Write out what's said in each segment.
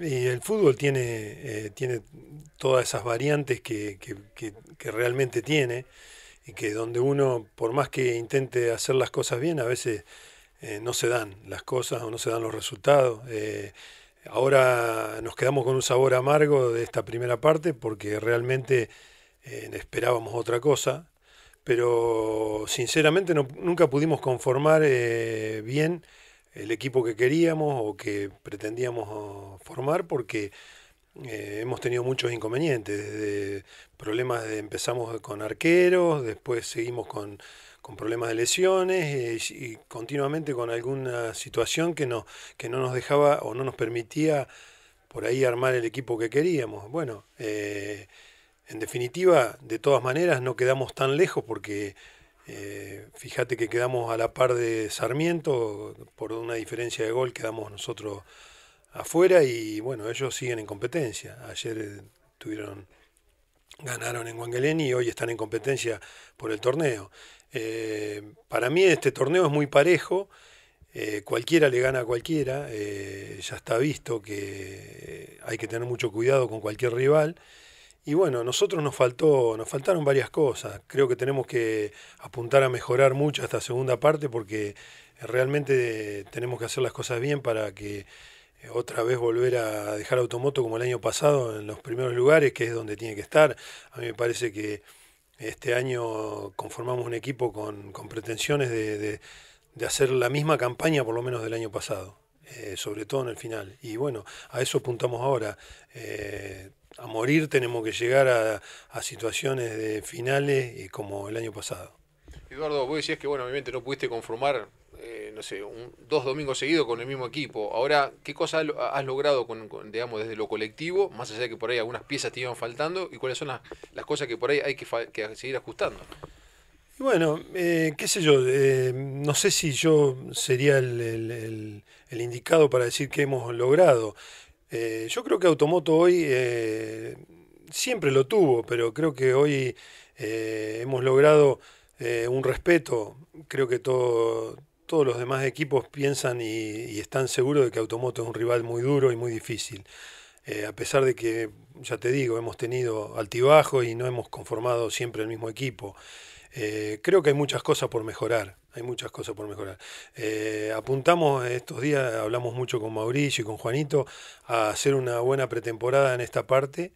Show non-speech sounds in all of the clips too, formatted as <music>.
Y el fútbol tiene, eh, tiene todas esas variantes que, realmente tiene y que donde uno, por más que intente hacer las cosas bien, a veces eh, no se dan las cosas o no se dan los resultados. Eh, ahora nos quedamos con un sabor amargo de esta primera parte porque realmente esperábamos otra cosa, pero sinceramente no, nunca pudimos conformar bien el equipo que queríamos o que pretendíamos ah, formar porque eh, hemos tenido muchos inconvenientes, desde problemas de empezamos con arqueros, después seguimos con, problemas de lesiones eh, y continuamente con alguna situación que no, que no nos dejaba o no nos permitía por ahí armar el equipo que queríamos. Bueno, eh, en definitiva, de todas maneras no quedamos tan lejos porque eh, fíjate que quedamos a la par de Sarmiento, por una diferencia de gol quedamos nosotros afuera y bueno, ellos siguen en competencia. Ayer eh, tuvieron, ganaron en Wangelén y hoy están en competencia por el torneo. Eh, para mí este torneo es muy parejo. cualquiera le gana a cualquiera, ya está visto que hay que tener mucho cuidado con cualquier rival. Y bueno, nosotros nos faltó, nos faltaron varias cosas. Creo que tenemos que apuntar a mejorar mucho esta segunda parte porque realmente tenemos que hacer las cosas bien para que eh, otra vez volver a dejar automoto como el año pasado en los primeros lugares, que es donde tiene que estar. A mí me parece que este año conformamos un equipo con, pretensiones de, hacer la misma campaña por lo menos del año pasado. Eh, sobre todo en el final. Y bueno, a eso apuntamos ahora. Eh, a morir tenemos que llegar a, situaciones de finales eh, como el año pasado. Eduardo, vos decías que bueno, obviamente no pudiste conformar, eh, no sé, dos domingos seguidos con el mismo equipo. Ahora, ¿qué cosas has logrado, con, digamos, desde lo colectivo, más allá de que por ahí algunas piezas te iban faltando, y cuáles son las, cosas que por ahí hay que, seguir ajustando? bueno, eh, qué sé yo, no sé si yo sería el, el indicado para decir que hemos logrado, eh, yo creo que Automoto hoy eh, siempre lo tuvo, pero creo que hoy eh, hemos logrado un respeto. Creo que todos los demás equipos piensan y, y, están seguros de que Automoto es un rival muy duro y muy difícil. a pesar de que, ya te digo, hemos tenido altibajos y no hemos conformado siempre el mismo equipo. creo que hay muchas cosas por mejorar hay muchas cosas por mejorar. Eh, apuntamos estos días, hablamos mucho con Mauricio y con Juanito, a hacer una buena pretemporada en esta parte,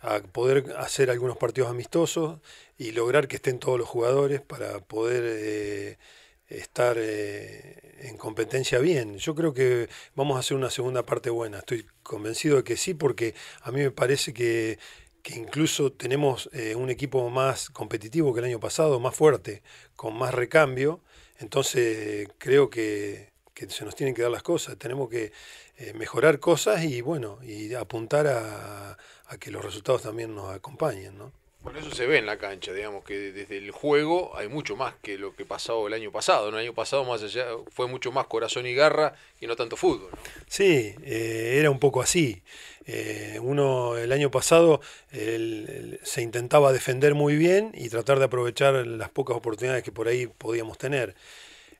a poder hacer algunos partidos amistosos y lograr que estén todos los jugadores para poder eh, estar eh, en competencia bien. Yo creo que vamos a hacer una segunda parte buena, estoy convencido de que sí, porque a mí me parece que que incluso tenemos eh, un equipo más competitivo que el año pasado, más fuerte, con más recambio. Entonces creo que, se nos tienen que dar las cosas. Tenemos que eh, mejorar cosas y bueno, y apuntar a, a que los resultados también nos acompañen. ¿no? por eso se ve en la cancha, digamos que desde el juego hay mucho más que lo que pasó el año pasado. El año pasado más allá fue mucho más corazón y garra y no tanto fútbol. Sí, eh, era un poco así. Eh, uno el año pasado se intentaba defender muy bien y tratar de aprovechar las pocas oportunidades que por ahí podíamos tener.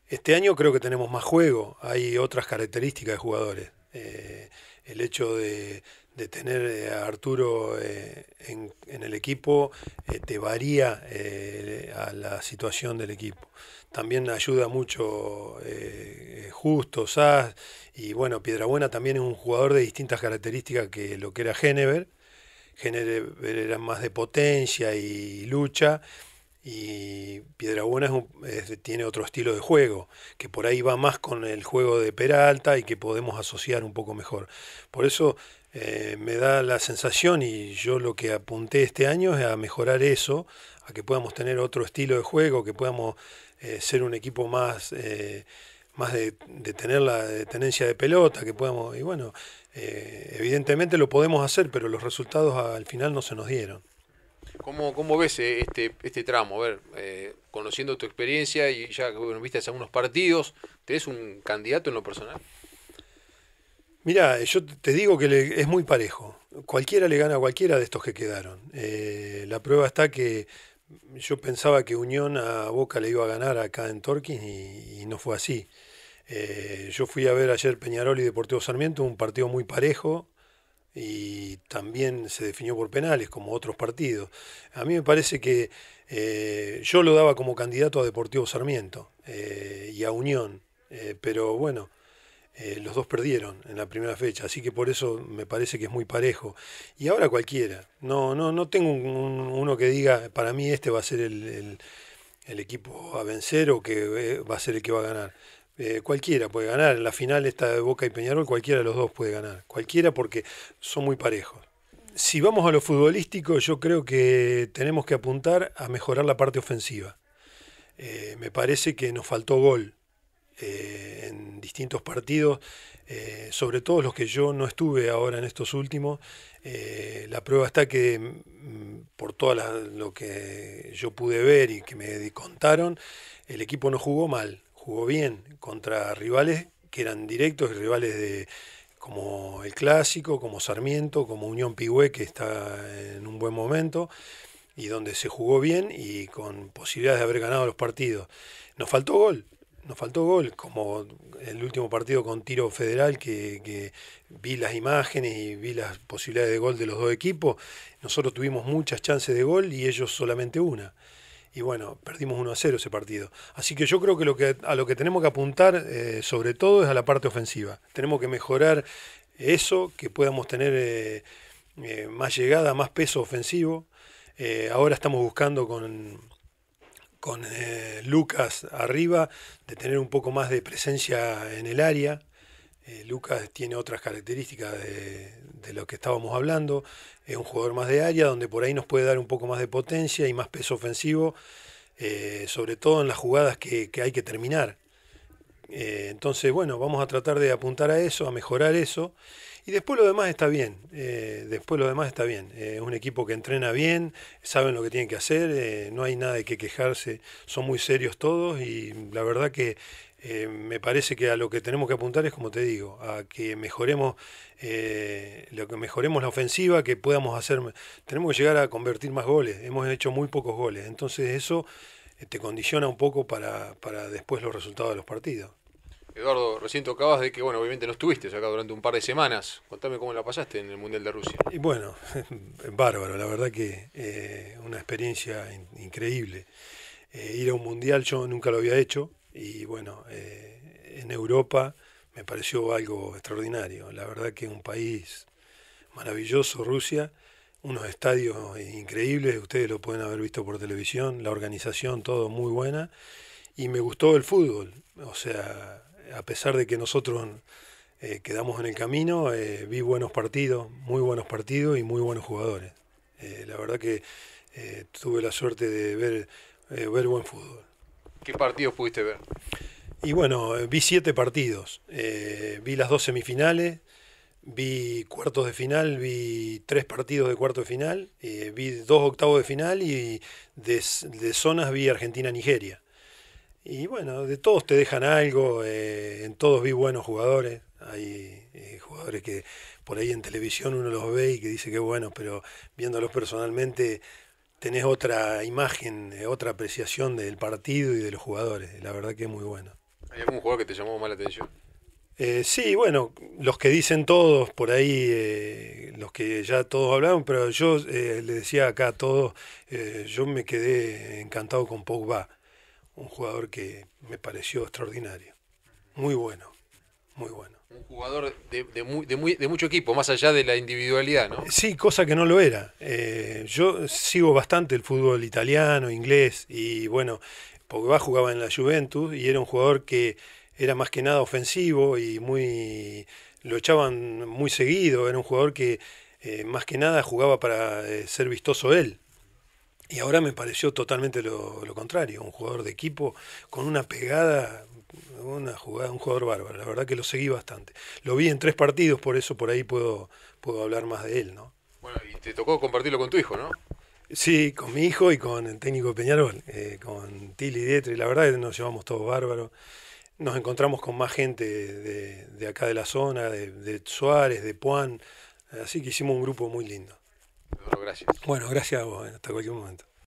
Este año creo que tenemos más juego, hay otras características de jugadores. Eh, el hecho de de tener eh, a Arturo eh, en, el equipo eh, te varía a la situación del equipo. También ayuda mucho Justo, Sass, y bueno, Piedrabuena también es un jugador de distintas características que lo que era Genever. Genever era más de potencia y lucha, y Piedrabuena tiene otro estilo de juego, que por ahí va más con el juego de Peralta y que podemos asociar un poco mejor. Por eso eh, me da la sensación y yo lo que apunté este año es a mejorar eso, a que podamos tener otro estilo de juego, que podamos eh, ser un equipo más, eh, más de, tener la tenencia de pelota, que podamos, y bueno, evidentemente lo podemos hacer, pero los resultados al final no se nos dieron. ¿Cómo, cómo ves este, este tramo? A ver, conociendo tu experiencia y ya bueno, viste algunos partidos, ¿te ves un candidato en lo personal? Mira, yo te digo que es muy parejo. Cualquiera le gana a cualquiera de estos que quedaron. Eh, la prueba está que yo pensaba que Unión a Boca le iba a ganar acá en Torquín y, no fue así. Eh, yo fui a ver ayer Peñarol y Deportivo Sarmiento, un partido muy parejo y también se definió por penales, como otros partidos. A mí me parece que eh, yo lo daba como candidato a Deportivo Sarmiento y a Unión, pero bueno. Eh, los dos perdieron en la primera fecha, así que por eso me parece que es muy parejo. Y ahora cualquiera, no, no, tengo uno que diga, para mí este va a ser el, equipo a vencer o que eh, va a ser el que va a ganar. Eh, cualquiera puede ganar, en la final esta de Boca y Peñarol cualquiera de los dos puede ganar, cualquiera porque son muy parejos. Si vamos a lo futbolístico, yo creo que tenemos que apuntar a mejorar la parte ofensiva. me parece que nos faltó gol eh, en distintos partidos, eh, sobre todo los que yo no estuve ahora en estos últimos. Eh, la prueba está que mm, por todo lo que yo pude ver y que me contaron, el equipo no jugó mal, jugó bien contra rivales que eran directos rivales de como el Clásico, como Sarmiento, como Unión Pigüé, que está en un buen momento y donde se jugó bien y con posibilidades de haber ganado los partidos. Nos faltó gol, nos faltó gol, como el último partido con tiro federal, que, vi las imágenes y vi las posibilidades de gol de los dos equipos. Nosotros tuvimos muchas chances de gol y ellos solamente una. Y bueno, perdimos 1 a 0 ese partido. Así que yo creo que, lo que a lo que tenemos que apuntar eh, sobre todo es a la parte ofensiva. Tenemos que mejorar eso, que podamos tener eh, eh, más llegada, más peso ofensivo. ahora estamos buscando con con eh, Lucas arriba, de tener un poco más de presencia en el área. Eh, Lucas tiene otras características de, lo que estábamos hablando. Es un jugador más de área, donde por ahí nos puede dar un poco más de potencia y más peso ofensivo, eh, sobre todo en las jugadas que hay que terminar. Eh, entonces, bueno, vamos a tratar de apuntar a eso, a mejorar eso. Y después lo demás está bien, eh, después lo demás está bien. Eh, es un equipo que entrena bien, saben lo que tienen que hacer, no hay nada de que quejarse, son muy serios todos y la verdad que me parece que a lo que tenemos que apuntar es, como te digo, a que mejoremos, lo que mejoremos la ofensiva, que podamos hacer, tenemos que llegar a convertir más goles. Hemos hecho muy pocos goles, entonces eso te condiciona un poco para, para después los resultados de los partidos. Eduardo, recién tocabas de que, bueno, obviamente no estuviste acá durante un par de semanas. Contame cómo la pasaste en el Mundial de Rusia. Y bueno, <laughs> bárbaro, la verdad que eh, una experiencia increíble. Eh, ir a un Mundial yo nunca lo había hecho y bueno, eh, en Europa me pareció algo extraordinario. La verdad que un país maravilloso, Rusia, unos estadios increíbles, ustedes lo pueden haber visto por televisión, la organización, todo muy buena. Y me gustó el fútbol, o sea, a pesar de que nosotros eh, quedamos en el camino, eh, vi buenos partidos, muy buenos partidos y muy buenos jugadores. Eh, la verdad que tuve la suerte de ver, ver buen fútbol. ¿Qué partidos pudiste ver? Y bueno, vi siete partidos. vi las dos semifinales, vi cuartos de final, vi tres partidos de cuarto de final, vi dos octavos de final y de zonas vi Argentina-Nigeria. Y bueno, de todos te dejan algo, eh, en todos vi buenos jugadores, hay eh, jugadores que por ahí en televisión uno los ve y que dice que bueno, pero viéndolos personalmente tenés otra imagen, eh, otra apreciación del partido y de los jugadores, la verdad que es muy bueno. ¿Hay algún jugador que te llamó más la atención? sí, bueno, los que dicen todos, por ahí, los que ya todos hablaron, pero yo le decía acá a todos, yo me quedé encantado con Pogba un jugador que me pareció extraordinario, muy bueno, muy bueno. Un jugador de, mucho equipo, más allá de la individualidad, ¿no? Sí, cosa que no lo era. Eh, yo sigo bastante el fútbol italiano, inglés, y bueno, Pogba jugaba en la Juventus y era un jugador que era más que nada ofensivo y muy lo echaban muy seguido, era un jugador que eh, más que nada jugaba para eh, ser vistoso él. Y ahora me pareció totalmente lo, contrario, un jugador de equipo con una pegada una jugada, un jugador bárbaro. La verdad que lo seguí bastante. Lo vi en tres partidos, por eso por ahí puedo, puedo hablar más de él, ¿no? Bueno, y te tocó compartirlo con tu hijo, ¿no? Sí, con mi hijo y con el técnico de Peñarol, eh, con Tilly Dietri. La verdad que nos llevamos todos bárbaros. Nos encontramos con más gente de, acá de la zona, de, de Suárez, de Puan. Así que hicimos un grupo muy lindo. Bueno, gracias. Bueno, gracias a vos, eh, hasta cualquier momento.